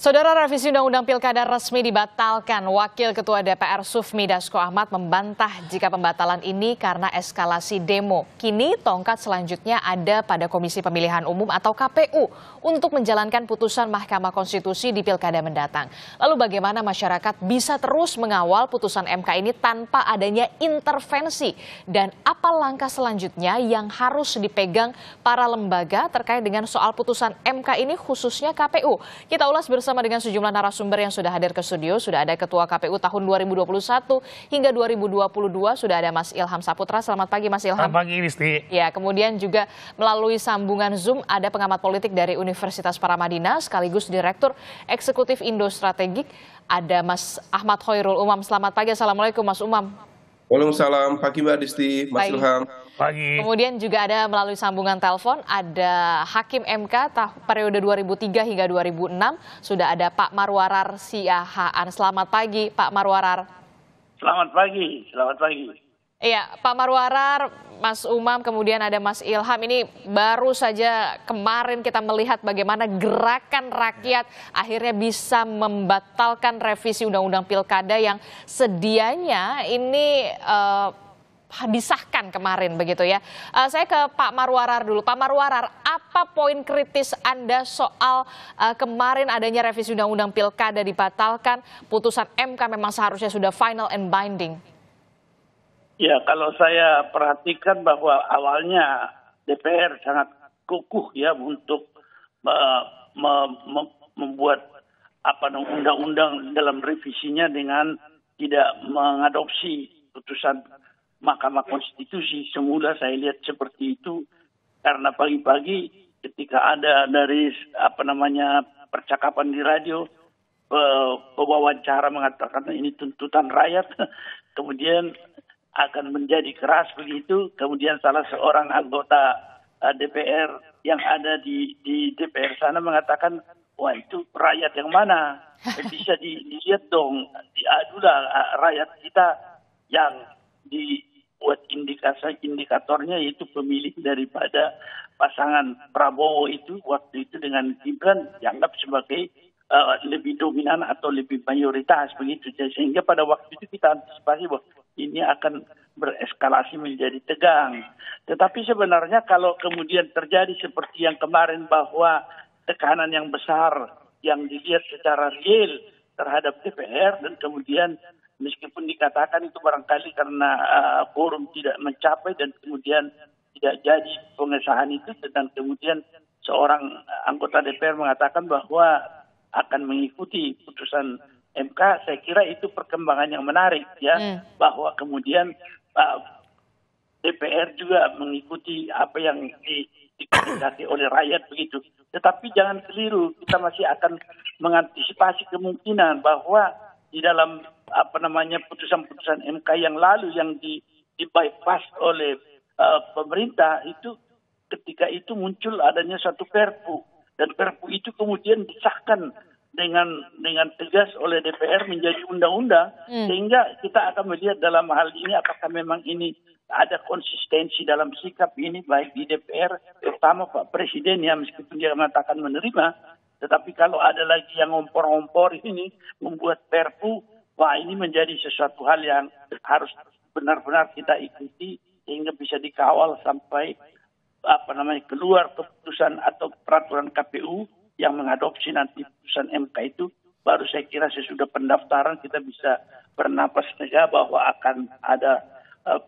Saudara revisi Undang-Undang Pilkada resmi dibatalkan. Wakil Ketua DPR Sufmi Dasko Ahmad membantah jika pembatalan ini karena eskalasi demo. Kini tongkat selanjutnya ada pada Komisi Pemilihan Umum atau KPU untuk menjalankan putusan Mahkamah Konstitusi di Pilkada mendatang. Lalu bagaimana masyarakat bisa terus mengawal putusan MK ini tanpa adanya intervensi? Dan apa langkah selanjutnya yang harus dipegang para lembaga terkait dengan soal putusan MK ini khususnya KPU? Kita ulas bersama bersama dengan sejumlah narasumber yang sudah hadir ke studio. Sudah ada Ketua KPU tahun 2021 hingga 2022. Sudah ada Mas Ilham Saputra. Selamat pagi Mas Ilham. Selamat pagi Risti. Ya, kemudian juga melalui sambungan Zoom ada pengamat politik dari Universitas Paramadina sekaligus Direktur Eksekutif Indo Strategik. Ada Mas Ahmad Hoirul Umam. Selamat pagi. Assalamualaikum Mas Umam. Waalaikumsalam, pagi Mbak Disti, Mas pagi. Ilham. Pagi. Kemudian juga ada melalui sambungan telepon ada Hakim MK periode 2003 hingga 2006 sudah ada Pak Marwarar Siahaan. Selamat pagi Pak Marwarar. Selamat pagi, selamat pagi. Iya, Pak Marwarar, Mas Umam, kemudian ada Mas Ilham. Ini baru saja kemarin kita melihat bagaimana gerakan rakyat akhirnya bisa membatalkan revisi Undang-Undang Pilkada yang sedianya ini uh, disahkan kemarin begitu ya. Uh, saya ke Pak Marwarar dulu. Pak Marwarar, apa poin kritis Anda soal uh, kemarin adanya revisi Undang-Undang Pilkada dibatalkan? Putusan MK memang seharusnya sudah final and binding. Ya, kalau saya perhatikan bahwa awalnya DPR sangat kukuh ya untuk uh, me me membuat apa undang-undang dalam revisinya dengan tidak mengadopsi putusan Mahkamah Konstitusi. Semula saya lihat seperti itu karena pagi-pagi ketika ada dari apa namanya percakapan di radio pewawancara mengatakan ini tuntutan rakyat kemudian akan menjadi keras begitu. Kemudian salah seorang anggota eh, DPR yang ada di, di DPR sana mengatakan, wah itu rakyat yang mana? Bisa dilihat dong, diadulah eh, rakyat kita yang dibuat indikasi indikatornya yaitu pemilih daripada pasangan Prabowo itu waktu itu dengan Gibran dianggap sebagai uh, lebih dominan atau lebih mayoritas begitu sehingga pada waktu itu kita antisipasi bahwa ini akan bereskalasi menjadi tegang. Tetapi sebenarnya kalau kemudian terjadi seperti yang kemarin bahwa tekanan yang besar yang dilihat secara real terhadap DPR dan kemudian meskipun dikatakan itu barangkali karena uh, forum tidak mencapai dan kemudian tidak jadi pengesahan itu dan kemudian seorang uh, anggota DPR mengatakan bahwa akan mengikuti putusan MK saya kira itu perkembangan yang menarik ya hmm. bahwa kemudian uh, DPR juga mengikuti apa yang di, dikasih oleh rakyat begitu. Tetapi jangan keliru, kita masih akan mengantisipasi kemungkinan bahwa di dalam apa namanya putusan-putusan MK yang lalu yang di, di bypass oleh uh, pemerintah itu ketika itu muncul adanya satu perpu dan perpu itu kemudian disahkan dengan dengan tegas oleh DPR menjadi undang-undang hmm. sehingga kita akan melihat dalam hal ini apakah memang ini ada konsistensi dalam sikap ini baik di DPR terutama Pak Presiden yang meskipun dia mengatakan menerima tetapi kalau ada lagi yang ngompor-ngompor ini membuat Perpu wah ini menjadi sesuatu hal yang harus benar-benar kita ikuti sehingga bisa dikawal sampai apa namanya keluar keputusan atau peraturan KPU yang mengadopsi nanti putusan MK itu baru saya kira sesudah pendaftaran kita bisa bernapas lega bahwa akan ada uh,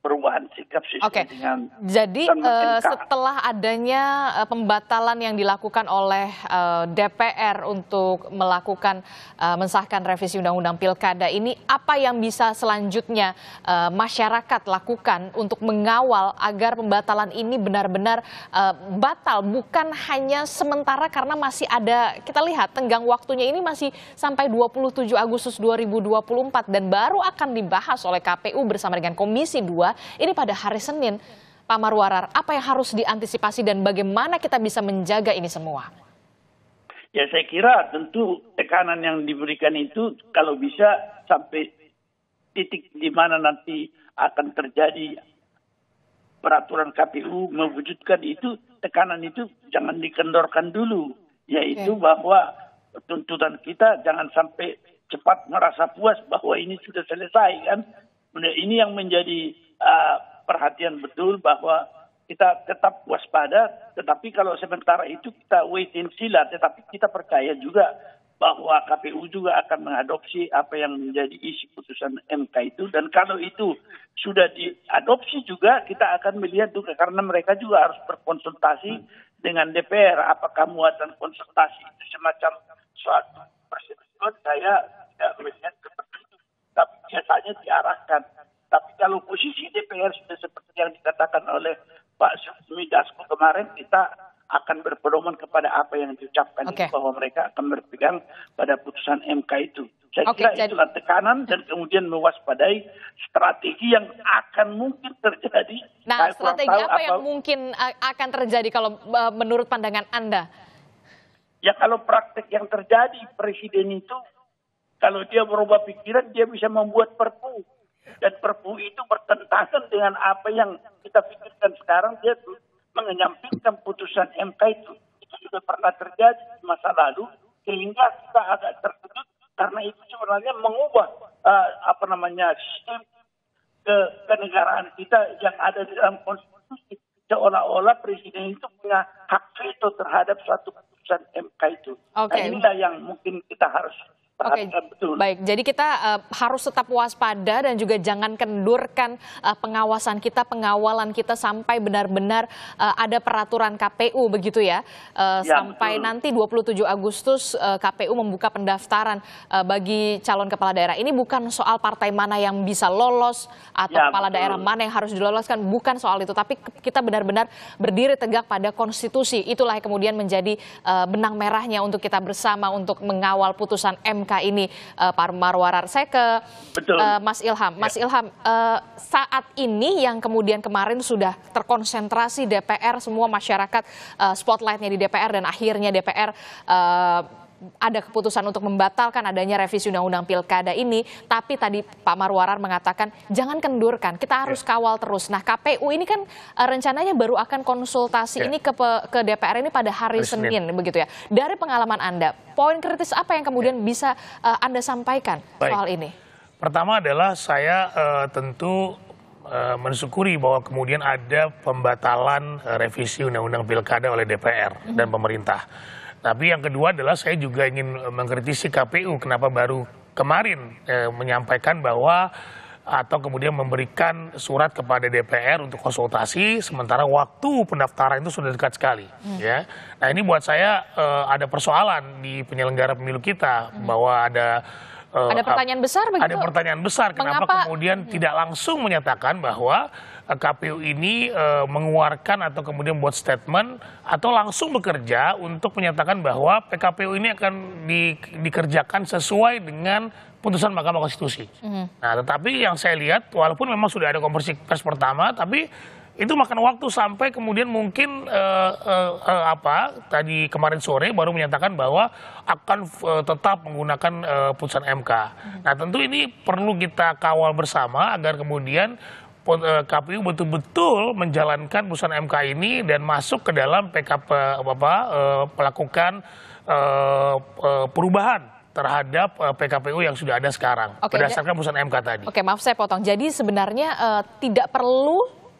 perubahan sikap sistem okay. dengan Jadi uh, setelah adanya uh, pembatalan yang dilakukan oleh uh, eh, DPR untuk melakukan uh, mensahkan revisi undang-undang Pilkada ini apa yang bisa selanjutnya uh, masyarakat lakukan untuk mengawal agar pembatalan ini benar-benar uh, batal bukan hanya sementara karena masih ada kita lihat tenggang waktunya ini masih sampai 27 Agustus 2024 dan baru akan dibahas oleh KPU bersama dengan Komisi 2 ini pada hari Senin. Pak Marwarar, apa yang harus diantisipasi dan bagaimana kita bisa menjaga ini semua? Ya saya kira tentu tekanan yang diberikan itu kalau bisa sampai titik di mana nanti akan terjadi peraturan KPU mewujudkan itu tekanan itu jangan dikendorkan dulu yaitu okay. bahwa tuntutan kita jangan sampai cepat merasa puas bahwa ini sudah selesai kan nah, ini yang menjadi Eh, perhatian betul bahwa kita tetap waspada, tetapi kalau sementara itu kita wait and see tetapi kita percaya juga bahwa KPU juga akan mengadopsi apa yang menjadi isi putusan MK itu dan kalau itu sudah diadopsi juga kita akan melihat juga karena mereka juga harus berkonsultasi dengan DPR apakah muatan konsultasi itu semacam suatu persetujuan saya tidak melihat seperti itu tapi biasanya diarahkan tapi kalau posisi DPR sudah seperti yang dikatakan oleh Pak Sufmi Dasko kemarin, kita akan berpedoman kepada apa yang diucapkan okay. bahwa mereka akan berpegang pada putusan MK itu. Saya okay, kira jadi... itulah tekanan dan kemudian mewaspadai strategi yang akan mungkin terjadi. Nah, Saya strategi apa, apa yang mungkin akan terjadi kalau e, menurut pandangan Anda? Ya kalau praktek yang terjadi presiden itu kalau dia berubah pikiran dia bisa membuat perpu dan perpu itu bertentangan dengan apa yang kita pikirkan sekarang. Dia mengenyampingkan putusan MK itu. Itu sudah pernah terjadi di masa lalu. Sehingga kita agak terkejut karena itu sebenarnya mengubah uh, apa namanya sistem ke kenegaraan kita yang ada di dalam konstitusi seolah-olah presiden itu punya hak veto terhadap suatu putusan MK itu. Okay. Nah, inilah yang mungkin kita harus Oke, okay. Iya, baik. Jadi kita uh, harus tetap waspada dan juga jangan kendurkan uh, pengawasan kita, pengawalan kita sampai benar-benar uh, ada peraturan KPU begitu ya. Uh, ya sampai betul. nanti 27 Agustus uh, KPU membuka pendaftaran uh, bagi calon kepala daerah. Ini bukan soal partai mana yang bisa lolos atau ya, kepala betul. daerah mana yang harus diloloskan, bukan soal itu. Tapi kita benar-benar berdiri tegak pada konstitusi. Itulah yang kemudian menjadi uh, benang merahnya untuk kita bersama untuk mengawal putusan MK langkah ini uh, Pak Marwarar. Saya ke Uh, Mas Ilham. Mas ya. Ilham, uh, saat ini yang kemudian kemarin sudah terkonsentrasi DPR, semua masyarakat uh, spotlightnya di DPR dan akhirnya DPR uh, ada keputusan untuk membatalkan adanya revisi undang-undang pilkada ini, tapi tadi Pak Marwarar mengatakan jangan kendurkan, kita harus ya. kawal terus. Nah KPU ini kan eh, rencananya baru akan konsultasi yeah. ini ke ke DPR ini pada hari, Senin. Senin begitu ya. Dari pengalaman anda, poin kritis apa yang kemudian yeah. bisa uh, anda sampaikan Baik. soal ini? Pertama adalah saya uh, tentu uh, mensyukuri bahwa kemudian ada pembatalan uh, revisi undang-undang pilkada oleh DPR mm -hmm. dan mhm. pemerintah. Tapi yang kedua adalah saya juga ingin eh, mengkritisi KPU kenapa baru kemarin eh, menyampaikan bahwa atau kemudian memberikan surat kepada DPR untuk konsultasi sementara waktu pendaftaran itu sudah dekat sekali hmm. ya. Nah, ini buat saya eh, ada persoalan di penyelenggara pemilu kita hmm. bahwa ada eh, ada pertanyaan besar begitu. Ada pertanyaan besar kenapa, Mengapa? kemudian hmm. tidak langsung menyatakan bahwa KPU ini e, mengeluarkan atau kemudian buat statement atau langsung bekerja untuk menyatakan bahwa PKPU ini akan di, dikerjakan sesuai dengan putusan Mahkamah Konstitusi. Mm. Nah, tetapi yang saya lihat walaupun memang sudah ada konversi pers pertama, tapi itu makan waktu sampai kemudian mungkin uh, uh, uh, apa tadi kemarin sore baru menyatakan bahwa akan uh, tetap menggunakan uh, putusan MK. Mhm. Nah tentu ini perlu kita kawal bersama agar kemudian Eh, KPU betul-betul menjalankan putusan MK ini dan masuk ke dalam PKP apa, eh, melakukan eh, perubahan terhadap PKPU yang sudah ada sekarang okay, berdasarkan putusan MK tadi. Oke, okay, maaf saya potong. Jadi sebenarnya uh, tidak perlu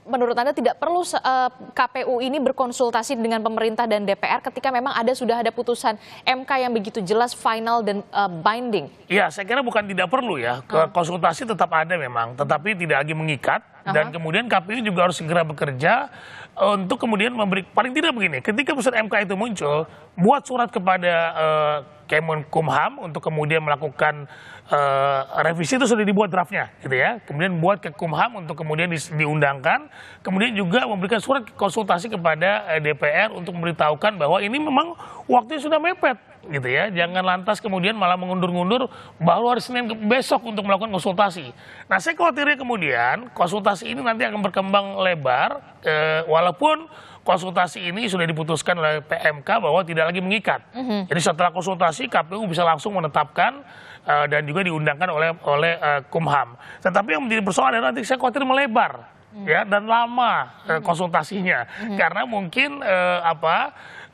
menurut Anda tidak perlu uh, eh, KPU ini berkonsultasi dengan pemerintah dan DPR ketika memang ada sudah ada putusan MK yang begitu jelas final dan uh, binding? Iya, saya kira bukan tidak perlu ya. Hmm. Konsultasi tetap ada memang, tetapi tidak lagi mengikat dan uh-huh. kemudian KPU juga harus segera bekerja eh, untuk kemudian memberi paling tidak begini, ketika putusan MK itu muncul, buat surat kepada uh, Kemenkumham untuk kemudian melakukan uh, revisi itu sudah dibuat draftnya, gitu ya. Kemudian buat ke Kumham untuk kemudian di, diundangkan, kemudian juga memberikan surat konsultasi kepada uh, eh, DPR untuk memberitahukan bahwa ini memang waktunya sudah mepet, gitu ya. Jangan lantas kemudian malah mengundur-undur baru hari Senin besok untuk melakukan konsultasi. Nah, saya khawatirnya kemudian konsultasi ini nanti akan berkembang lebar, uh, walaupun konsultasi ini sudah diputuskan oleh PMK bahwa tidak lagi mengikat. Mm -hmm. Jadi setelah konsultasi KPU bisa langsung menetapkan uh, dan juga diundangkan oleh oleh uh, Kumham. Tetapi yang menjadi persoalan adalah nanti saya khawatir melebar hmm. ya dan lama hmm. konsultasinya hmm. karena mungkin uh, apa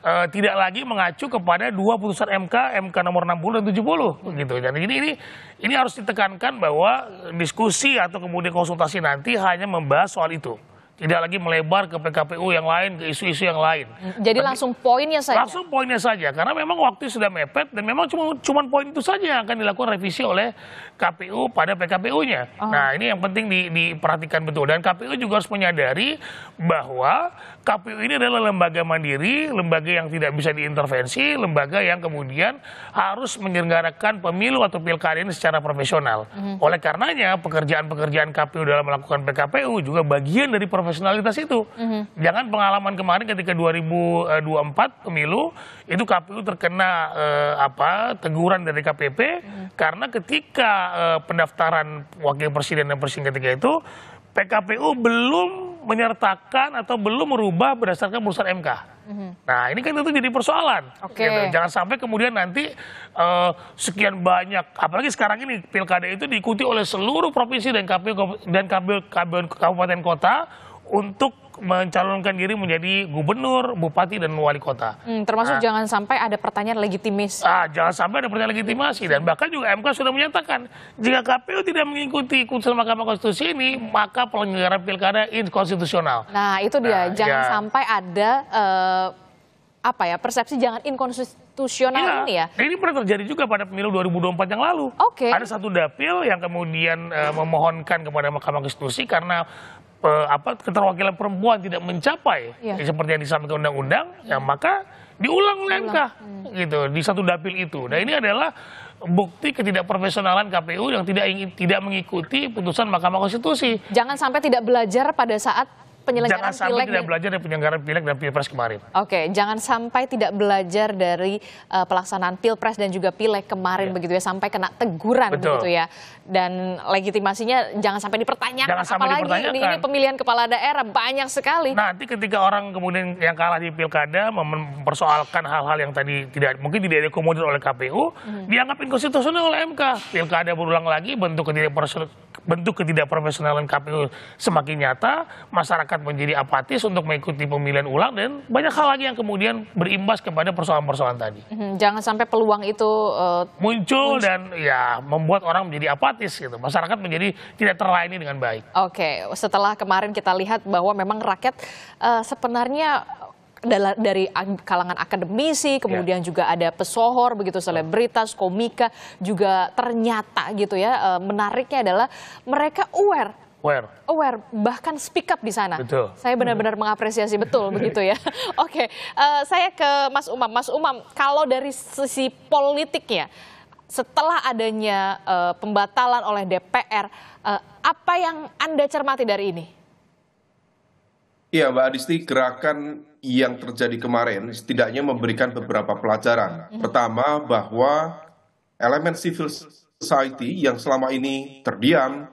uh, tidak lagi mengacu kepada dua putusan MK MK nomor 60 dan 70 hmm. gitu dan ini ini ini harus ditekankan bahwa diskusi atau kemudian konsultasi nanti hanya membahas soal itu tidak lagi melebar ke PKPU yang lain, ke isu-isu yang lain. Jadi Tapi, langsung poinnya saja. Langsung poinnya saja, karena memang waktu sudah mepet dan memang cuma cuma poin itu saja yang akan dilakukan revisi oleh KPU pada PKPU-nya. Oh. Nah ini yang penting di, diperhatikan betul dan KPU juga harus menyadari bahwa KPU ini adalah lembaga mandiri, lembaga yang tidak bisa diintervensi, lembaga yang kemudian harus menyelenggarakan pemilu atau pilkada ini secara profesional. Mm -hmm. Oleh karenanya pekerjaan-pekerjaan KPU dalam melakukan PKPU juga bagian dari profesional profesionalitas itu. Mm-hmm. Jangan pengalaman kemarin ketika 2024 eh, pemilu itu KPU terkena eh, apa teguran dari KPP mm-hmm. karena ketika eh, pendaftaran wakil presiden dan presiden ketika itu PKPU belum menyertakan atau belum merubah berdasarkan putusan MK. Mm-hmm. Nah ini kan itu jadi persoalan. Okay. Gitu. Jangan sampai kemudian nanti uh, sekian banyak, apalagi sekarang ini pilkada itu diikuti oleh seluruh provinsi dan KPU dan KPU kabupaten kota untuk mencalonkan diri menjadi gubernur, bupati dan wali kota. Hmm, termasuk nah, jangan sampai ada pertanyaan legitimis. Ah, jangan sampai ada pertanyaan legitimasi dan bahkan juga MK sudah menyatakan jika KPU tidak mengikuti keputusan Mahkamah Konstitusi ini, maka penyelenggara pilkada inkonstitusional. Nah, itu dia. Nah, jangan ya. sampai ada uh, apa ya persepsi jangan inkonstitusional ya, ini ya? Nah, ini pernah terjadi juga pada pemilu 2024 yang lalu. Okay. Ada satu dapil yang kemudian uh, memohonkan kepada Mahkamah Konstitusi karena pe, apa keterwakilan perempuan tidak mencapai ya. seperti yang disampaikan undang-undang, ya. ya maka diulang oleh MK hmm. gitu di satu dapil itu. Nah ini adalah bukti ketidakprofesionalan KPU yang tidak ingin, tidak mengikuti putusan Mahkamah Konstitusi. Jangan sampai tidak belajar pada saat penyelenggaraan jangan sampai pileg tidak nih. belajar dari penyelenggaraan pilek dan pilpres kemarin. Oke, jangan sampai tidak belajar dari uh, pelaksanaan pilpres dan juga pilek kemarin yeah. begitu ya sampai kena teguran Betul. begitu ya. Dan legitimasinya jangan sampai dipertanyakan jangan sampai apalagi dipertanyakan. Ini, ini pemilihan kepala daerah banyak sekali. Nanti ketika orang kemudian yang kalah di pilkada mempersoalkan hal-hal yang tadi tidak mungkin tidak dikomodir oleh KPU, hmm. dianggap inkonstitusional oleh MK. Pilkada berulang lagi bentuk ketidak bentuk ketidakprofesionalan KPU semakin nyata, masyarakat masyarakat menjadi apatis untuk mengikuti pemilihan ulang dan banyak hal lagi yang kemudian berimbas kepada persoalan-persoalan tadi. Mhm, jangan sampai peluang itu uh, muncul, muncul dan ya membuat orang menjadi apatis gitu. Masyarakat menjadi tidak terlayani dengan baik. Oke, setelah kemarin kita lihat bahwa memang rakyat uh, sebenarnya dari kalangan akademisi, ya. kemudian yeah. juga ada pesohor, begitu selebritas, komika, juga ternyata gitu ya. Eh, menariknya adalah mereka aware aware. Aware, bahkan speak up di sana. Betul. Saya benar-benar mengapresiasi betul begitu ya. Oke, okay. uh, eh, saya ke Mas Umam. Mas Umam, kalau dari sisi politiknya, setelah adanya uh, pembatalan oleh DPR, uh, eh, apa yang Anda cermati dari ini? Iya, Mbak Adisti, gerakan yang terjadi kemarin setidaknya memberikan beberapa pelajaran. Mm-hmm. Pertama, bahwa elemen civil society yang selama ini terdiam,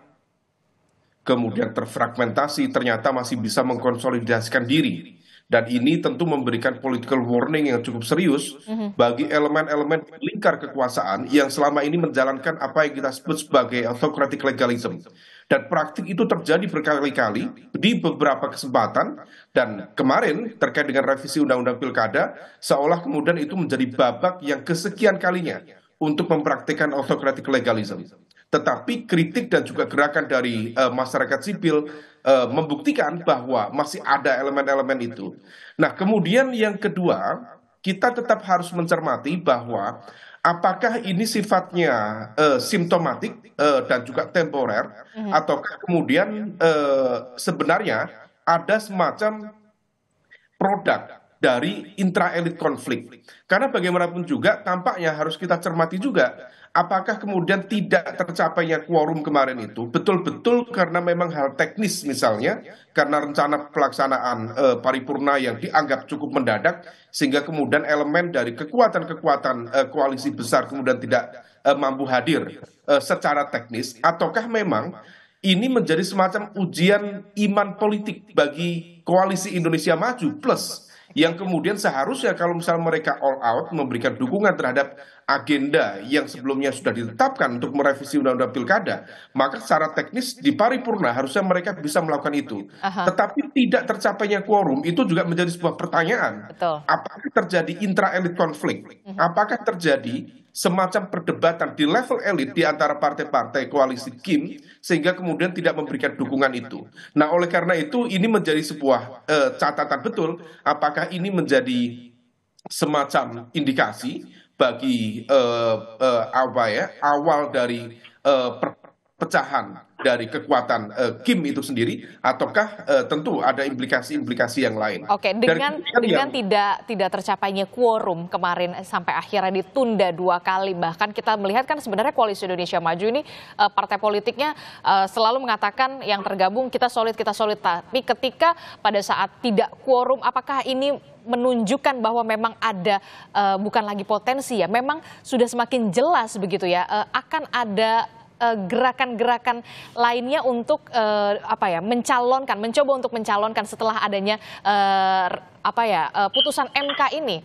kemudian terfragmentasi, ternyata masih bisa mengkonsolidasikan diri. Dan ini tentu memberikan political warning yang cukup serius mhm. bagi elemen-elemen lingkar kekuasaan yang selama ini menjalankan apa yang kita sebut sebagai autocratic legalism. Dan praktik itu terjadi berkali-kali di beberapa kesempatan. Dan kemarin terkait dengan revisi Undang-Undang Pilkada, seolah kemudian itu menjadi babak yang kesekian kalinya untuk mempraktikkan autocratic legalism. Tetapi kritik dan juga gerakan dari uh, masyarakat sipil uh, membuktikan bahwa masih ada elemen-elemen itu. Nah, kemudian yang kedua, kita tetap harus mencermati bahwa apakah ini sifatnya uh, simptomatik uh, dan juga temporer, mhm. atau kemudian uh, sebenarnya ada semacam produk dari intra elit konflik. Karena bagaimanapun juga tampaknya harus kita cermati juga apakah kemudian tidak tercapainya quorum kemarin itu betul-betul karena memang hal teknis misalnya karena rencana pelaksanaan e, paripurna yang dianggap cukup mendadak sehingga kemudian elemen dari kekuatan-kekuatan e, koalisi besar kemudian tidak e, mampu hadir e, secara teknis ataukah memang ini menjadi semacam ujian iman politik bagi koalisi Indonesia Maju plus yang kemudian seharusnya kalau misalnya mereka all out memberikan dukungan terhadap agenda yang sebelumnya sudah ditetapkan untuk merevisi undang-undang pilkada, maka secara teknis di paripurna harusnya mereka bisa melakukan itu. Aha. Tetapi tidak tercapainya quorum itu juga menjadi sebuah pertanyaan. Betul. Apakah terjadi intra-elit konflik? Mhm. Apakah terjadi semacam perdebatan di level elit di antara partai-partai koalisi Kim sehingga kemudian tidak memberikan dukungan itu. Nah, oleh karena itu ini menjadi sebuah uh, catatan betul apakah ini menjadi semacam indikasi bagi eh, eh, apa ya awal dari eh, perpecahan dari kekuatan uh, Kim itu sendiri ataukah uh, tentu ada implikasi-implikasi yang lain. Oke, dengan dari, dengan yang, tidak tidak tercapainya quorum kemarin sampai akhirnya ditunda dua kali bahkan kita melihat kan sebenarnya koalisi Indonesia Maju ini uh, partai politiknya uh, selalu mengatakan yang tergabung kita solid kita solid tapi ketika pada saat tidak quorum apakah ini menunjukkan bahwa memang ada uh, bukan lagi potensi ya memang sudah semakin jelas begitu ya uh, akan ada Eh, gerakan-gerakan uh, lainnya untuk uh, apa ya mencalonkan, mencoba untuk mencalonkan setelah adanya uh, apa ya uh, putusan MK ini?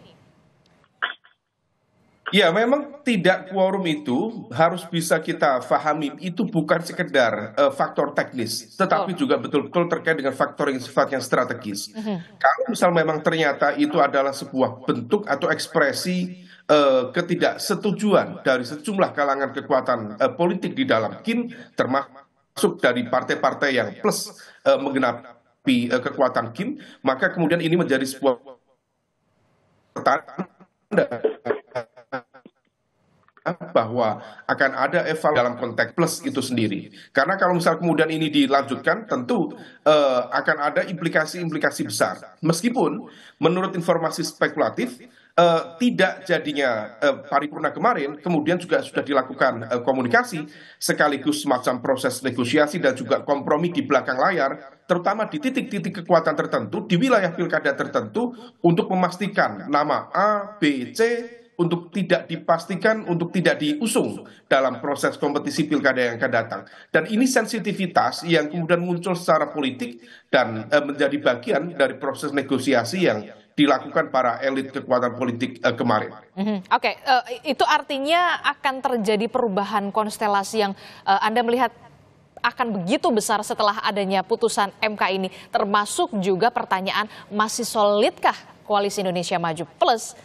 Ya, memang tidak quorum itu harus bisa kita fahami itu bukan sekedar uh, faktor teknis, tetapi juga betul-betul terkait dengan faktor yang sifatnya strategis. Mhm. Kalau misal memang ternyata itu adalah sebuah bentuk atau ekspresi uh, ketidaksetujuan dari sejumlah kalangan kekuatan uh, politik di dalam KIN, termasuk dari partai-partai yang plus uh, menggenapi uh, kekuatan KIN, maka kemudian ini menjadi sebuah pertanda bahwa akan ada evaluasi dalam konteks plus itu sendiri. Karena kalau misal kemudian ini dilanjutkan, tentu uh, akan ada implikasi-implikasi besar. Meskipun menurut informasi spekulatif, uh, tidak jadinya uh, paripurna kemarin, kemudian juga sudah dilakukan uh, komunikasi, sekaligus semacam proses negosiasi dan juga kompromi di belakang layar, terutama di titik-titik kekuatan tertentu, di wilayah pilkada tertentu, untuk memastikan nama A, B, C, untuk tidak dipastikan untuk tidak diusung dalam proses kompetisi pilkada yang akan datang. Dan ini sensitivitas yang kemudian muncul secara politik dan eh, menjadi bagian dari proses negosiasi yang dilakukan para elit kekuatan politik eh, kemarin. Mm-hmm. Oke, okay. uh, eh, itu artinya akan terjadi perubahan konstelasi yang uh, Anda melihat akan begitu besar setelah adanya putusan MK ini, termasuk juga pertanyaan masih solidkah koalisi Indonesia Maju plus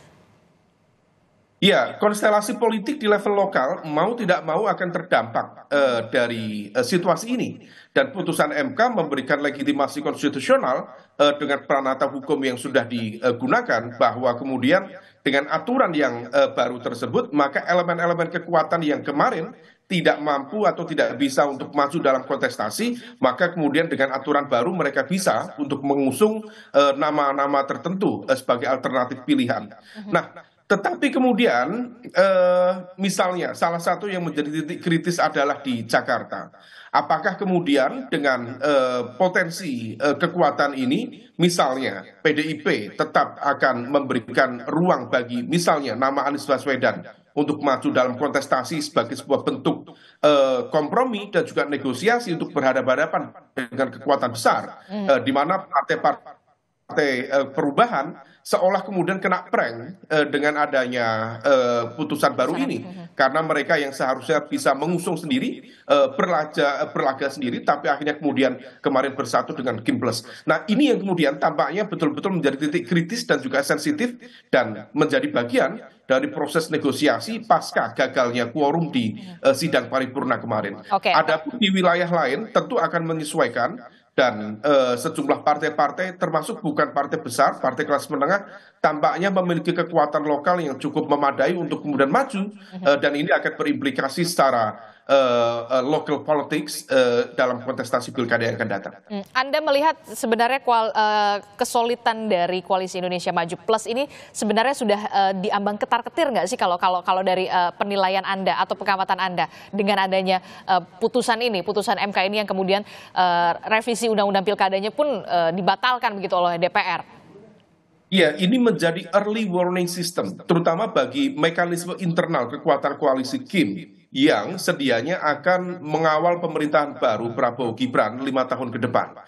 Ya, konstelasi politik di level lokal mau tidak mau akan terdampak uh, dari uh, situasi ini. Dan putusan MK memberikan legitimasi konstitusional uh, dengan peranata hukum yang sudah digunakan bahwa kemudian dengan aturan yang uh, baru tersebut maka elemen-elemen kekuatan yang kemarin tidak mampu atau tidak bisa untuk masuk dalam kontestasi, maka kemudian dengan aturan baru mereka bisa untuk mengusung nama-nama uh, tertentu uh, sebagai alternatif pilihan. Nah, tetapi kemudian eh, misalnya salah satu yang menjadi titik kritis adalah di Jakarta. Apakah kemudian dengan eh, potensi eh, kekuatan ini, misalnya PDIP tetap akan memberikan ruang bagi misalnya nama Anies Baswedan untuk maju dalam kontestasi sebagai sebuah bentuk eh, kompromi dan juga negosiasi untuk berhadapan-hadapan dengan kekuatan besar, hmm. eh, di mana partai-partai partai e, perubahan seolah kemudian kena prank e, dengan adanya e, putusan baru ini karena mereka yang seharusnya bisa mengusung sendiri e, berlaga berlaga sendiri tapi akhirnya kemudian kemarin bersatu dengan Kim Plus. Nah, ini yang kemudian tampaknya betul-betul menjadi titik kritis dan juga sensitif dan menjadi bagian dari proses negosiasi pasca gagalnya quorum di uh, sidang paripurna kemarin. Okay. Adapun di wilayah lain tentu akan menyesuaikan dan e, sejumlah partai-partai termasuk bukan partai besar, partai kelas menengah tampaknya memiliki kekuatan lokal yang cukup memadai untuk kemudian maju e, dan ini akan berimplikasi secara uh, uh, local politics uh, dalam kontestasi pilkada yang akan datang. Hmm, Anda melihat sebenarnya kual, uh, kesulitan dari koalisi Indonesia Maju Plus ini sebenarnya sudah uh, diambang ketar-ketir nggak sih kalau kalau kalau dari uh, penilaian Anda atau pengamatan Anda dengan adanya uh, putusan ini, putusan MK ini yang kemudian uh, revisi undang-undang pilkadanya pun uh, dibatalkan begitu oleh DPR. Ya, ini menjadi early warning system, terutama bagi mekanisme internal kekuatan koalisi Kim yang sedianya akan mengawal pemerintahan baru Prabowo Gibran lima tahun ke depan.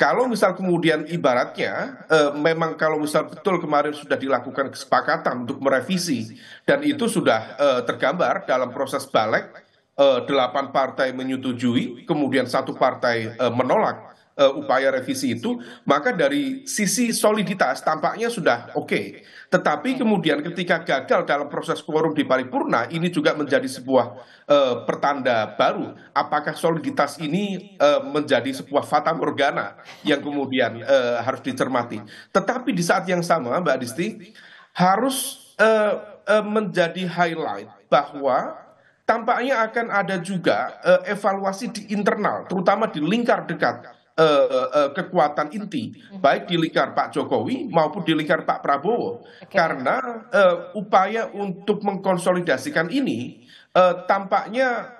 Kalau misal kemudian ibaratnya e, memang kalau misal betul kemarin sudah dilakukan kesepakatan untuk merevisi dan itu sudah e, tergambar dalam proses balik e, delapan partai menyetujui kemudian satu partai e, menolak Eh, upaya revisi itu maka dari sisi soliditas tampaknya sudah oke tetapi kemudian ketika gagal dalam proses quorum di paripurna ini juga menjadi sebuah eh, pertanda baru apakah soliditas ini eh, menjadi sebuah fata morgana yang kemudian harus dicermati tetapi di saat yang sama Mbak Disti harus menjadi highlight bahwa tampaknya akan ada juga evaluasi di internal terutama di lingkar dekat Eh, eh, kekuatan inti baik di lingkar Pak Jokowi maupun di lingkar Pak Prabowo okay. karena uh, upaya untuk mengkonsolidasikan ini uh, tampaknya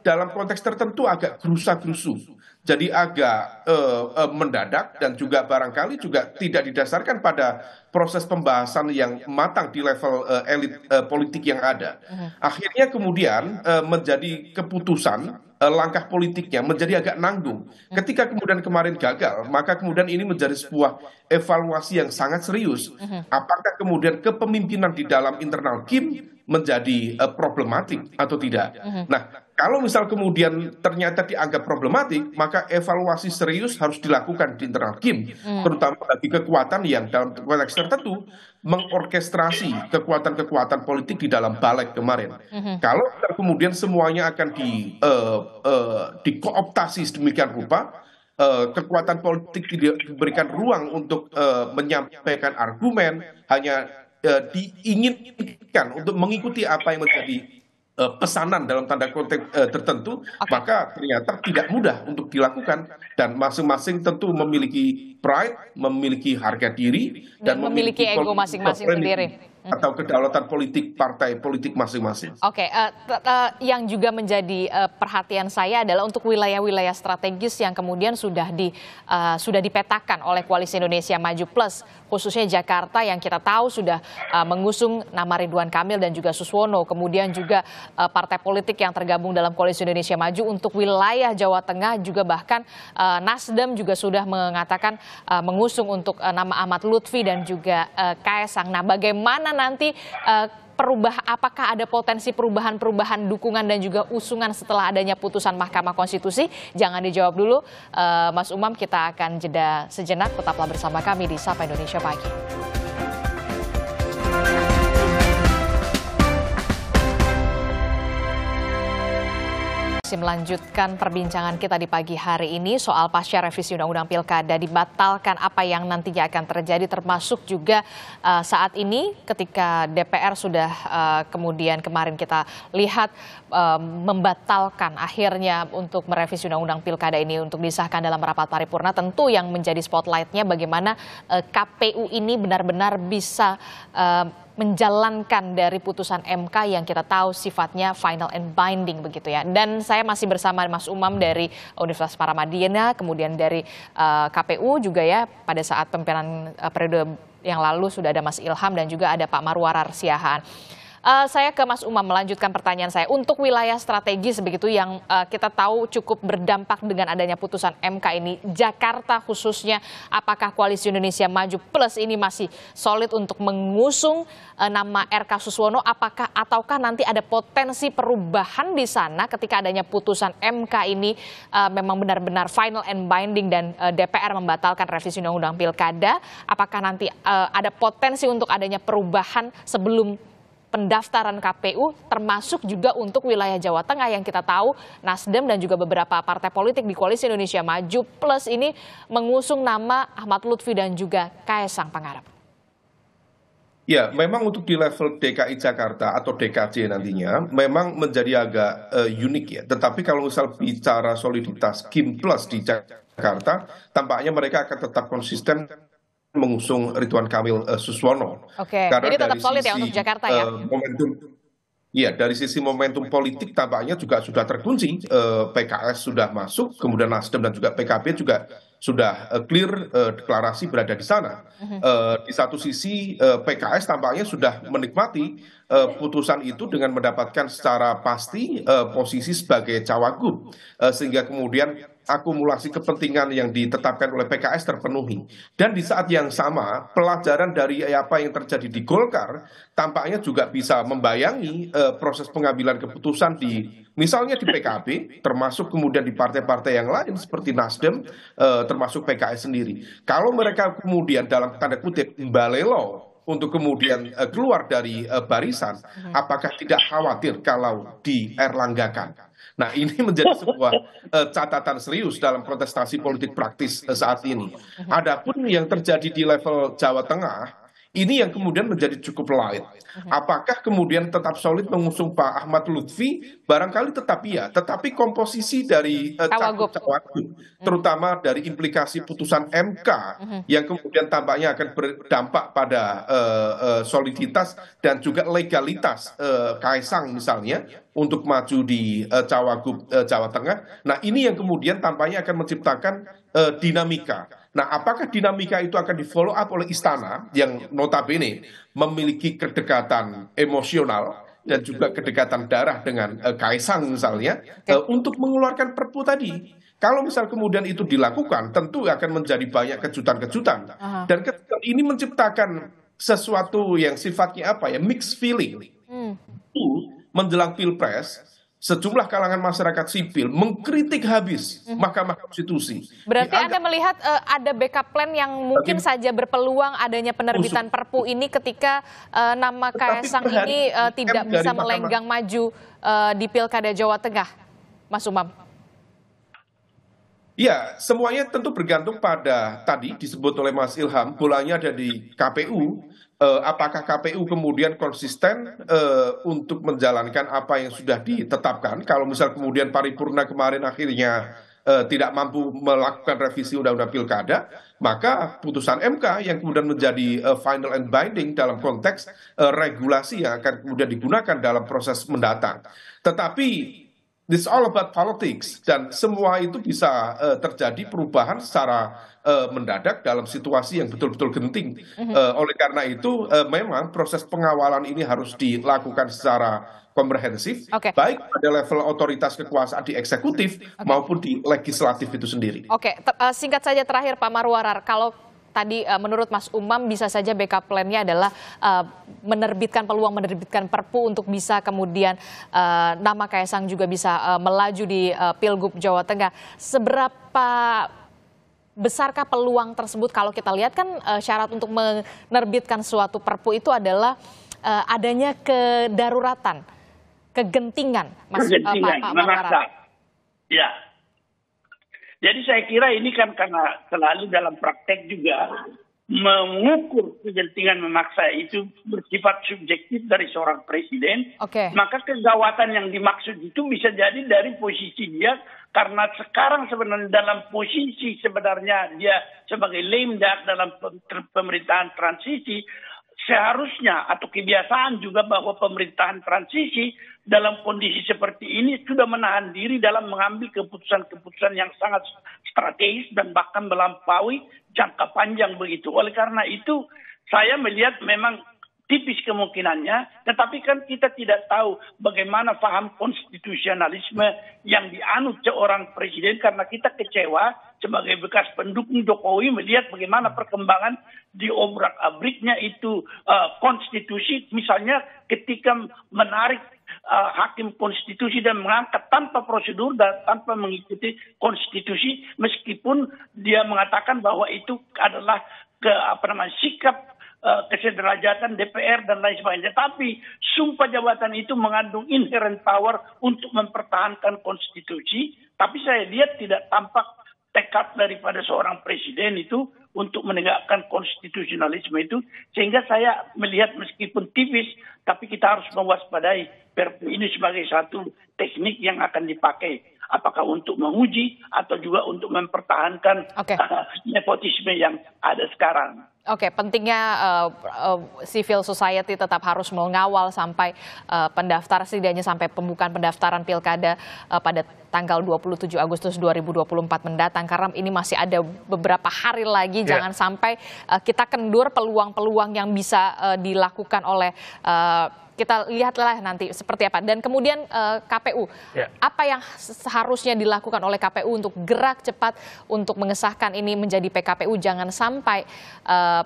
dalam konteks tertentu agak gerusa-gerusu jadi agak uh, uh, mendadak dan juga barangkali juga tidak didasarkan pada proses pembahasan yang matang di level uh, elit uh, politik yang ada. Mm-hmm. Akhirnya kemudian uh, menjadi keputusan Eh, langkah politiknya menjadi agak nanggung. Ketika kemudian kemarin gagal, maka kemudian ini menjadi sebuah evaluasi yang sangat serius. Mhm. Apakah kemudian kepemimpinan di dalam internal Kim menjadi uh, problematik atau tidak? Mhm. Nah, kalau misal kemudian ternyata dianggap problematik, maka evaluasi serius harus dilakukan di internal Kim, hmm. terutama bagi kekuatan yang dalam konteks tertentu mengorkestrasi kekuatan-kekuatan politik di dalam balik kemarin. Hmm. Kalau kemudian semuanya akan di uh, uh, dikooptasi sedemikian rupa, Uh, kekuatan politik diberikan ruang untuk uh, menyampaikan argumen hanya uh, diinginkan untuk mengikuti apa yang menjadi Eh, pesanan dalam tanda konteks eh, tertentu maka ternyata tidak mudah untuk dilakukan dan masing-masing tentu memiliki pride memiliki harga diri dan, dan memiliki, memiliki ego masing-masing sendiri Hmm. atau kedaulatan politik partai politik masing-masing. Oke, okay, uh, uh, yang juga menjadi uh, perhatian saya adalah untuk wilayah-wilayah strategis yang kemudian sudah di uh, sudah dipetakan oleh koalisi Indonesia Maju Plus, khususnya Jakarta yang kita tahu sudah uh, mengusung nama Ridwan Kamil dan juga Suswono, kemudian juga uh, partai politik yang tergabung dalam koalisi Indonesia Maju untuk wilayah Jawa Tengah juga bahkan uh, Nasdem juga sudah mengatakan uh, mengusung untuk uh, nama Ahmad Lutfi dan juga uh, Kaisang. Nah, bagaimana nanti uh, perubah apakah ada potensi perubahan-perubahan dukungan dan juga usungan setelah adanya putusan Mahkamah Konstitusi? Jangan dijawab dulu, uh, Mas Umam. Kita akan jeda sejenak. Tetaplah bersama kami di Sapa Indonesia Pagi. masih melanjutkan perbincangan kita di pagi hari ini soal pasca revisi Undang-Undang Pilkada dibatalkan apa yang nantinya akan terjadi termasuk juga uh, saat ini ketika DPR sudah uh, kemudian kemarin kita lihat uh, membatalkan akhirnya untuk merevisi Undang-Undang Pilkada ini untuk disahkan dalam rapat paripurna tentu yang menjadi spotlightnya bagaimana uh, KPU ini benar-benar bisa uh, menjalankan dari putusan MK yang kita tahu sifatnya final and binding begitu ya. Dan saya masih bersama Mas Umam dari Universitas Paramadina, kemudian dari uh, eh, KPU juga ya pada saat pemimpinan uh, eh, periode yang lalu sudah ada Mas Ilham dan juga ada Pak Marwarar Siahaan uh, saya ke Mas Umam melanjutkan pertanyaan saya. Untuk wilayah strategis begitu yang uh, kita tahu cukup berdampak dengan adanya putusan MK ini, Jakarta khususnya, apakah Koalisi Indonesia Maju Plus ini masih solid untuk mengusung uh, nama RK Suswono? Apakah ataukah nanti ada potensi perubahan di sana ketika adanya putusan MK ini uh, memang benar-benar final and binding dan uh, DPR membatalkan revisi Undang-Undang Pilkada? Apakah nanti uh, ada potensi untuk adanya perubahan sebelum pendaftaran KPU termasuk juga untuk wilayah Jawa Tengah yang kita tahu Nasdem dan juga beberapa partai politik di Koalisi Indonesia Maju Plus ini mengusung nama Ahmad Lutfi dan juga Kaisang Pangarap. Ya, memang untuk di level DKI Jakarta atau DKJ nantinya memang menjadi agak uh, unik ya. Tetapi kalau misal bicara soliditas Kim Plus di Jakarta, tampaknya mereka akan tetap konsisten mengusung Ridwan Kamil uh, Suswono. Oke, Karena jadi tetap solid ya sisi, ya untuk Jakarta ya. Eh, momentum Iya, dari sisi momentum politik tampaknya juga sudah terkunci. Eh, PKS sudah masuk, kemudian Nasdem dan juga PKB juga sudah uh, clear deklarasi berada di sana. Mhm. di satu sisi PKS tampaknya sudah menikmati putusan itu dengan mendapatkan secara pasti posisi sebagai cawagup, sehingga kemudian akumulasi kepentingan yang ditetapkan oleh PKS terpenuhi. Dan di saat yang sama, pelajaran dari apa yang terjadi di Golkar tampaknya juga bisa membayangi eh, proses pengambilan keputusan di misalnya di PKB, termasuk kemudian di partai-partai yang lain seperti Nasdem, eh, termasuk PKS sendiri. Kalau mereka kemudian dalam tanda kutip balelo untuk kemudian eh, keluar dari barisan, apakah tidak khawatir kalau di dierlanggakan? Nah ini menjadi sebuah uh, catatan serius dalam kontestasi politik praktis uh, saat ini. Adapun yang terjadi di level Jawa Tengah ini yang kemudian menjadi cukup lain. Apakah kemudian tetap solid mengusung Pak Ahmad Lutfi? Barangkali tetap ya, tetapi komposisi dari uh, eh, cawagup hmm. terutama dari implikasi putusan MK hmm. yang kemudian tampaknya akan berdampak pada uh, uh, soliditas dan juga legalitas uh, Kaisang misalnya untuk maju di uh, Cawagup uh, Jawa Tengah. Nah, ini yang kemudian tampaknya akan menciptakan uh, dinamika Nah, apakah dinamika itu akan di-follow up oleh istana yang notabene memiliki kedekatan emosional dan juga kedekatan darah dengan uh, Kaisang misalnya uh, untuk mengeluarkan perpu tadi? Kalau misal kemudian itu dilakukan, tentu akan menjadi banyak kejutan-kejutan. Dan kejutan ini menciptakan sesuatu yang sifatnya apa ya, mixed feeling. Hmm. menjelang pilpres, sejumlah kalangan masyarakat sipil mengkritik habis mhm. Mahkamah Konstitusi. Berarti Dianggap, Anda melihat uh, ada backup plan yang mungkin tapi, saja berpeluang adanya penerbitan usul. Perpu ini ketika uh, nama Kaisang ini uh, tidak bisa melenggang maju uh, di Pilkada Jawa Tengah, Mas Umam. Ya, semuanya tentu bergantung pada tadi disebut oleh Mas Ilham, bolanya ada di KPU, Eh, apakah KPU kemudian konsisten uh, untuk menjalankan apa yang sudah ditetapkan? Kalau misal kemudian paripurna kemarin akhirnya uh, tidak mampu melakukan revisi undang-undang pilkada, maka putusan MK yang kemudian menjadi uh, final and binding dalam konteks regulasi yang akan kemudian digunakan dalam proses mendatang. Tetapi This all about politics dan semua itu bisa uh, terjadi perubahan secara uh, mendadak dalam situasi yang betul-betul genting. Uh, oleh karena itu uh, memang proses pengawalan ini harus dilakukan secara komprehensif, okay. baik pada level otoritas kekuasaan di eksekutif okay. maupun di legislatif itu sendiri. Oke, okay. uh, singkat saja terakhir Pak Marwarar, kalau tadi uh, menurut Mas Umam bisa saja backup plan-nya adalah uh, menerbitkan peluang menerbitkan Perpu untuk bisa kemudian uh, nama Kaisang juga bisa uh, melaju di uh, Pilgub Jawa Tengah. Seberapa besarkah peluang tersebut kalau kita lihat kan uh, syarat untuk menerbitkan suatu Perpu itu adalah uh, adanya kedaruratan, kegentingan, Mas kegentingan, uh, Pak, Pak, Ya, jadi saya kira ini kan karena selalu dalam praktek juga mengukur kegentingan memaksa itu bersifat subjektif dari seorang presiden, okay. maka kegawatan yang dimaksud itu bisa jadi dari posisi dia karena sekarang sebenarnya dalam posisi sebenarnya dia sebagai lemdak dalam pemerintahan transisi seharusnya atau kebiasaan juga bahwa pemerintahan transisi dalam kondisi seperti ini sudah menahan diri dalam mengambil keputusan-keputusan yang sangat strategis dan bahkan melampaui jangka panjang begitu. Oleh karena itu, saya melihat memang tipis kemungkinannya, tetapi kan kita tidak tahu bagaimana paham konstitusionalisme yang dianut seorang presiden karena kita kecewa sebagai bekas pendukung Jokowi melihat bagaimana perkembangan di diobrak-abriknya itu uh, konstitusi misalnya ketika menarik uh, hakim konstitusi dan mengangkat tanpa prosedur dan tanpa mengikuti konstitusi meskipun dia mengatakan bahwa itu adalah ke apa namanya sikap Eh, kesederajatan DPR dan lain sebagainya. Tapi sumpah jabatan itu mengandung inherent power untuk mempertahankan konstitusi. Tapi saya lihat tidak tampak tekad daripada seorang presiden itu untuk menegakkan konstitusionalisme itu sehingga saya melihat meskipun tipis tapi kita harus mewaspadai Perpu ini sebagai satu teknik yang akan dipakai apakah untuk menguji atau juga untuk mempertahankan okay. Eh, nepotisme yang ada sekarang. Oke, okay, pentingnya uh, uh, civil society tetap harus mengawal sampai uh, pendaftar setidaknya sampai pembukaan pendaftaran pilkada uh, pada tanggal 27 Agustus 2024 mendatang karena ini masih ada beberapa hari lagi yeah. jangan sampai uh, kita kendur peluang-peluang yang bisa uh, dilakukan oleh uh, kita lihatlah nanti seperti apa dan kemudian uh, KPU yeah. apa yang seharusnya dilakukan oleh KPU untuk gerak cepat untuk mengesahkan ini menjadi PKPU jangan sampai uh,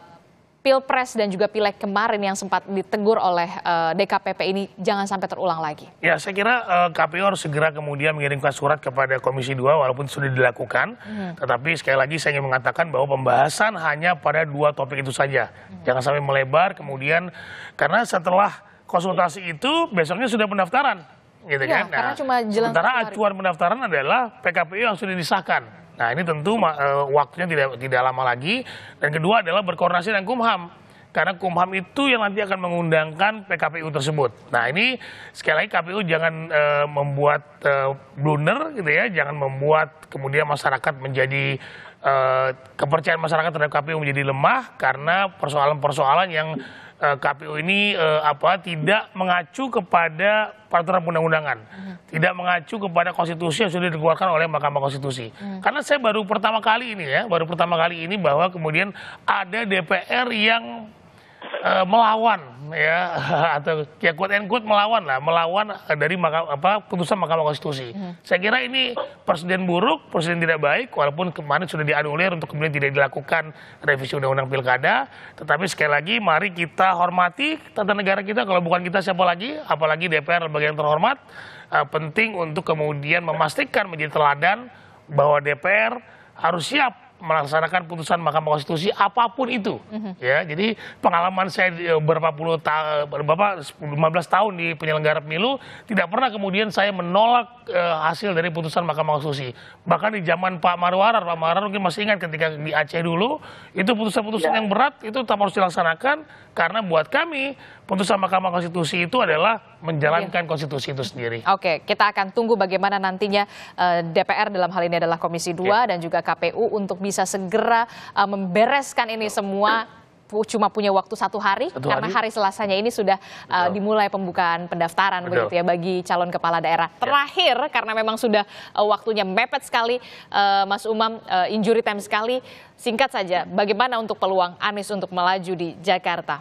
Pilpres dan juga Pileg kemarin yang sempat ditegur oleh uh, eh, DKPP ini jangan sampai terulang lagi? Ya, saya kira uh, eh, KPU harus segera kemudian mengirimkan surat kepada Komisi 2 walaupun sudah dilakukan. Hmm. Tetapi sekali lagi saya ingin mengatakan bahwa pembahasan hanya pada dua topik itu saja. Hmm. Jangan sampai melebar kemudian karena setelah konsultasi itu besoknya sudah pendaftaran. Gitu ya, kan? Nah, karena cuma sementara acuan pendaftaran adalah PKPU yang sudah disahkan. Nah ini tentu uh, waktunya tidak tidak lama lagi. Dan kedua adalah berkoordinasi dengan Kumham karena Kumham itu yang nanti akan mengundangkan PKPU tersebut. Nah ini sekali lagi KPU jangan uh, membuat uh, blunder gitu ya, jangan membuat kemudian masyarakat menjadi uh, kepercayaan masyarakat terhadap KPU menjadi lemah karena persoalan-persoalan yang uh, eh, KPU ini uh, apa tidak mengacu kepada peraturan undang-undangan, hmm. tidak mengacu kepada konstitusi yang sudah dikeluarkan oleh Mahkamah Konstitusi. Hmm. Karena saya baru pertama kali ini ya, baru pertama kali ini bahwa kemudian ada DPR yang uh, melawan ya atau ya kuat and kuat melawan lah melawan eh, dari maka, apa putusan Mahkamah Konstitusi. Hmm. Saya kira ini presiden buruk, presiden tidak baik walaupun kemarin sudah dianulir untuk kemudian tidak dilakukan revisi undang-undang Pilkada, tetapi sekali lagi mari kita hormati tata negara kita kalau bukan kita siapa lagi apalagi DPR bagian yang terhormat uh, penting untuk kemudian memastikan menjadi teladan bahwa DPR harus siap melaksanakan putusan Mahkamah Konstitusi apapun itu. Mm -hmm. Ya, jadi pengalaman saya eh, berapa puluh tahun, eh, berapa 15 tahun di penyelenggara pemilu tidak pernah kemudian saya menolak uh, hasil dari putusan Mahkamah Konstitusi. Bahkan di zaman Pak Marwarar, Pak Marwarar mungkin masih ingat ketika di Aceh dulu itu putusan-putusan yeah. yang berat itu tetap harus dilaksanakan karena buat kami putusan Mahkamah Konstitusi itu adalah menjalankan iya. konstitusi itu sendiri. Oke, kita akan tunggu bagaimana nantinya uh, eh, DPR dalam hal ini adalah Komisi 2 okay. dan juga KPU untuk bisa segera uh, membereskan ini semua cuma punya waktu satu hari satu karena hari, hari Selasanya ini sudah uh, dimulai pembukaan pendaftaran Betul. begitu ya bagi calon kepala daerah. Ya. Terakhir karena memang sudah uh, waktunya mepet sekali uh, Mas Umam uh, injury time sekali singkat saja bagaimana untuk peluang Anies untuk melaju di Jakarta?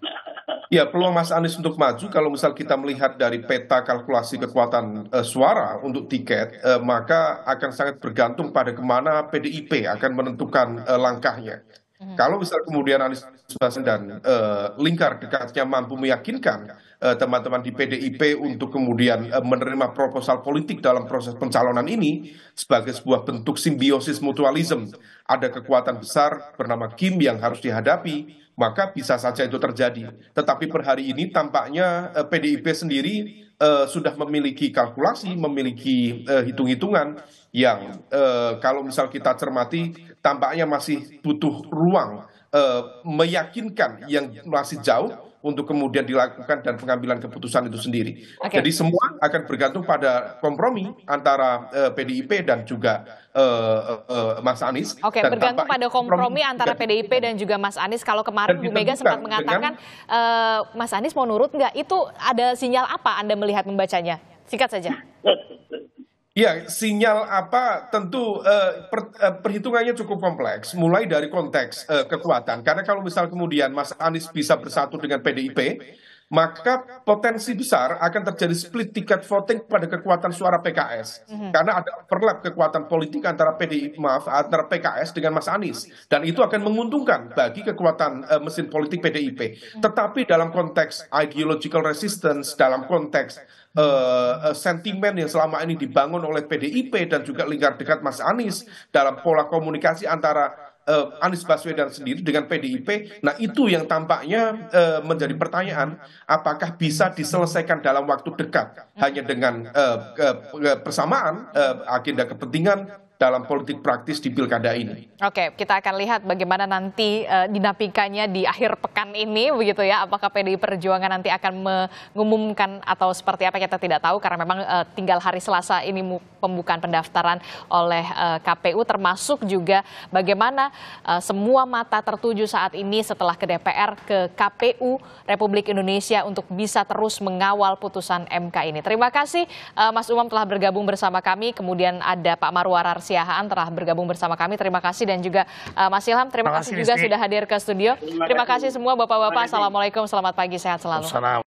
Nah, Ya, peluang Mas Anies untuk maju kalau misal kita melihat dari peta kalkulasi kekuatan uh, suara untuk tiket, uh, maka akan sangat bergantung pada kemana PDIP akan menentukan uh, langkahnya. Hmm. kalau misal kemudian anies baswedan eh, lingkar dekatnya mampu meyakinkan eh, teman teman di pdip untuk kemudian eh, menerima proposal politik dalam proses pencalonan ini sebagai sebuah bentuk simbiosis mutualisme ada kekuatan besar bernama Kim yang harus dihadapi maka bisa saja itu terjadi tetapi per hari ini tampaknya PDIP sendiri uh, sudah memiliki kalkulasi, memiliki uh, hitung-hitungan yang uh, kalau misal kita cermati tampaknya masih butuh ruang uh, meyakinkan yang masih jauh untuk kemudian dilakukan dan pengambilan keputusan itu sendiri. Okay. Jadi semua akan bergantung pada kompromi antara uh, eh, PDIP dan juga uh, uh, Mas Anies. Oke, okay, bergantung pada kompromi, kompromi antara PDIP dan juga Mas Anies. Kalau kemarin Bu Mega sempat mengatakan dengan, uh, Mas Anies mau nurut nggak? Itu ada sinyal apa Anda melihat membacanya? Singkat saja. Ya, sinyal apa tentu eh, per, eh, perhitungannya cukup kompleks, mulai dari konteks eh, kekuatan. Karena kalau misal kemudian Mas Anies bisa bersatu dengan PDIP, maka potensi besar akan terjadi split tiket voting pada kekuatan suara PKS mm -hmm. karena ada overlap kekuatan politik antara PDI maaf antara PKS dengan Mas Anies dan itu akan menguntungkan bagi kekuatan uh, mesin politik PDIP. Mm -hmm. Tetapi dalam konteks ideological resistance dalam konteks uh, sentimen yang selama ini dibangun oleh PDIP dan juga lingkar dekat Mas Anies dalam pola komunikasi antara uh, Anies Baswedan sendiri dengan PDIP. Nah, itu yang tampaknya uh, menjadi pertanyaan apakah bisa diselesaikan dalam waktu dekat hanya dengan uh, uh, persamaan uh, agenda kepentingan dalam politik praktis di pilkada ini. Oke, kita akan lihat bagaimana nanti uh, dinamikanya di akhir pekan ini, begitu ya. Apakah PDI Perjuangan nanti akan mengumumkan atau seperti apa kita tidak tahu, karena memang uh, tinggal hari Selasa ini pembukaan pendaftaran oleh uh, eh, KPU, termasuk juga bagaimana uh, semua mata tertuju saat ini setelah ke DPR ke KPU Republik Indonesia untuk bisa terus mengawal putusan MK ini. Terima kasih uh, Mas Umam telah bergabung bersama kami. Kemudian ada Pak Marwarar Siahaan telah bergabung bersama kami. Terima kasih dan juga uh, Mas Ilham, terima, terima kasih, kasih juga sudah hadir ke studio. Terima, terima kasih semua Bapak-bapak. Assalamualaikum, selamat pagi, sehat selalu. Assalamualaikum.